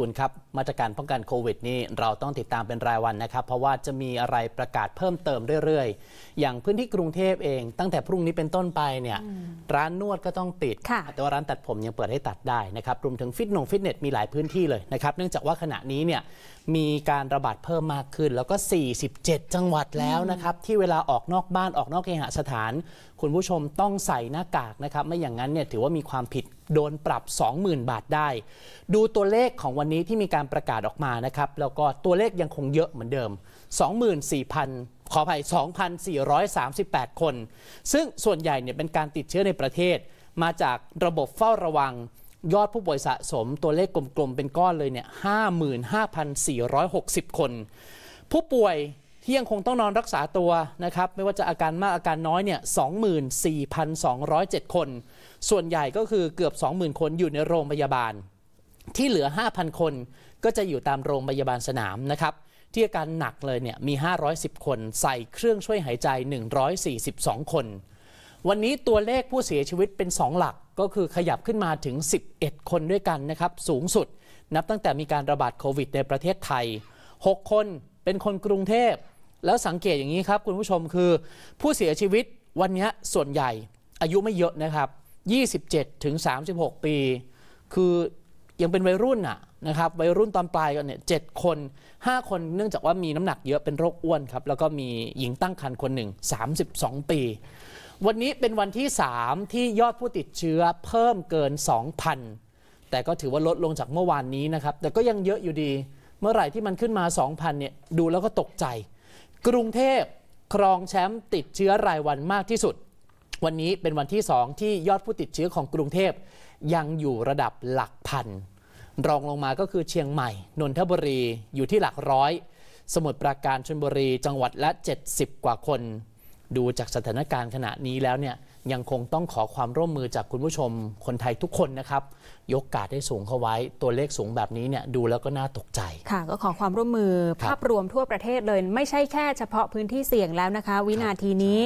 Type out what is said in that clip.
ุ่นครับมาตรการป้องกันโควิดนี่เราต้องติดตามเป็นรายวันนะครับเพราะว่าจะมีอะไรประกาศเพิ่มเติมเรื่อยๆ อย่างพื้นที่กรุงเทพเองตั้งแต่พรุ่งนี้เป็นต้นไปเนี่ยร้านนวดก็ต้องปิด แต่ว่าร้านตัดผมยังเปิดให้ตัดได้นะครับรวมถึงฟิตนงฟิตเนสมีหลายพื้นที่เลยนะครับเนื่องจากว่าขณะนี้เนี่ยมีการระบาดเพิ่มมากขึ้น แล้วก็ 47 จังหวัดแล้วนะครับที่เวลาออกนอกบ้านออกนอกเคหสถาน คุณผู้ชมต้องใส่หน้ากากนะครับไม่อย่างนั้นเนี่ยถือว่ามีความผิดโดนปรับ 20,000 บาทได้ ดูตัวเลขของวันนี้ที่มีการประกาศออกมานะครับ แล้วก็ตัวเลขยังคงเยอะเหมือนเดิม 24,000 ขออภัย 2,438 คน ซึ่งส่วนใหญ่เนี่ยเป็นการติดเชื้อในประเทศ มาจากระบบเฝ้าระวัง ยอดผู้ป่วยสะสม ตัวเลขกลมๆ เป็นก้อนเลยเนี่ย 55,460 คน ผู้ป่วยที่ยังคงต้องนอนรักษาตัวนะครับ ไม่ว่าจะอาการมากอาการน้อยเนี่ย24,207 คน ส่วนใหญ่ก็คือเกือบ 20,000 คนอยู่ในโรงพยาบาล ที่เหลือ 5,000 คนก็จะอยู่ตามโรงพยาบาลสนามนะครับ ที่อาการหนักเลยเนี่ยมี 510 คนใส่เครื่องช่วยหายใจ 142 คน วันนี้ตัวเลขผู้เสียชีวิตเป็น 2 หลักก็คือขยับขึ้นมาถึง 11 คนด้วยกันนะครับ สูงสุดนับตั้งแต่มีการระบาดโควิดในประเทศไทย 6 คนเป็นคนกรุงเทพแล้วสังเกตอย่างนี้ครับ คุณผู้ชมคือผู้เสียชีวิตวันนี้ส่วนใหญ่ อายุไม่เยอะนะครับ 27ถึง36 ปี คือยังเป็นวัยรุ่นอะนะครับวัยรุ่นตอนปลายกันเนี่ยเคน 5 คนเนื่องจากว่ามีน้ำหนักเยอะเป็นโรคอ้วนครับ แล้วก็มีหญิงตั้งครรภ์คนหนึ่ง32 ปี วันนี้เป็นวันที่ 3 ที่ยอดผู้ติดเชื้อเพิ่มเกิน 2,000 แต่ก็ถือว่าลดลงจากเมื่อวานนี้นะครับแต่ก็ยังเยอะอยู่ดี เมื่อไหร่ที่มันขึ้นมา 2,000เนี่ยดูแล้วก็ตกใจกรุงเทพครองแชมป์ติดเชื้อรายวันมากที่สุด วันนี้เป็นวันที่ 2 ที่ยอดผู้ติดเชื้อของกรุงเทพ ยังอยู่ระดับหลักพัน รองลงมาก็คือเชียงใหม่ นนทบุรีอยู่ที่หลักร้อย สมุทรปราการชลบุรีจังหวัดละ 70 กว่าคน ดูจากสถานการณ์ขณะนี้แล้วเนี่ยยังคงต้องขอความร่วมมือจากคุณผู้ชมคนไทยทุกคนนะครับ ยกกาดได้สูงเข้าไว้ ตัวเลขสูงแบบนี้เนี่ยดูแล้วก็น่าตกใจ ค่ะก็ขอความร่วมมือภาพรวมทั่วประเทศเลย ไม่ใช่แค่เฉพาะพื้นที่เสี่ยงแล้วนะคะวินาทีนี้